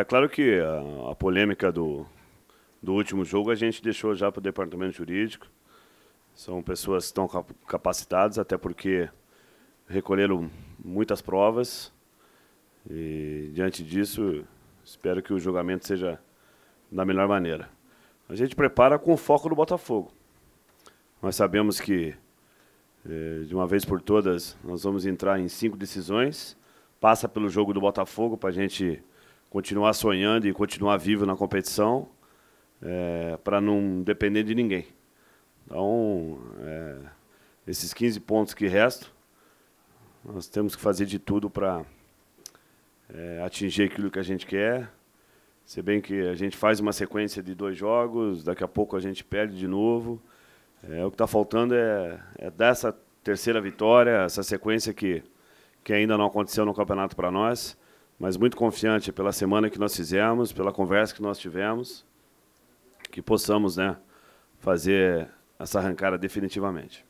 É claro que a, a polêmica do, do último jogo a gente deixou já para o departamento jurídico. São pessoas que estão capacitadas, até porque recolheram muitas provas. E, diante disso, espero que o julgamento seja da melhor maneira. A gente prepara com foco no Botafogo. Nós sabemos que, eh, de uma vez por todas, nós vamos entrar em cinco decisões. Passa pelo jogo do Botafogo para a gente continuar sonhando e continuar vivo na competição é, para não depender de ninguém. Então, é, esses 15 pontos que restam, nós temos que fazer de tudo para é, atingir aquilo que a gente quer. Se bem que a gente faz uma sequência de dois jogos, daqui a pouco a gente perde de novo. É, o que está faltando é, é dar essa terceira vitória, essa sequência que, que ainda não aconteceu no campeonato para nós mas muito confiante pela semana que nós fizemos, pela conversa que nós tivemos, que possamos né, fazer essa arrancada definitivamente.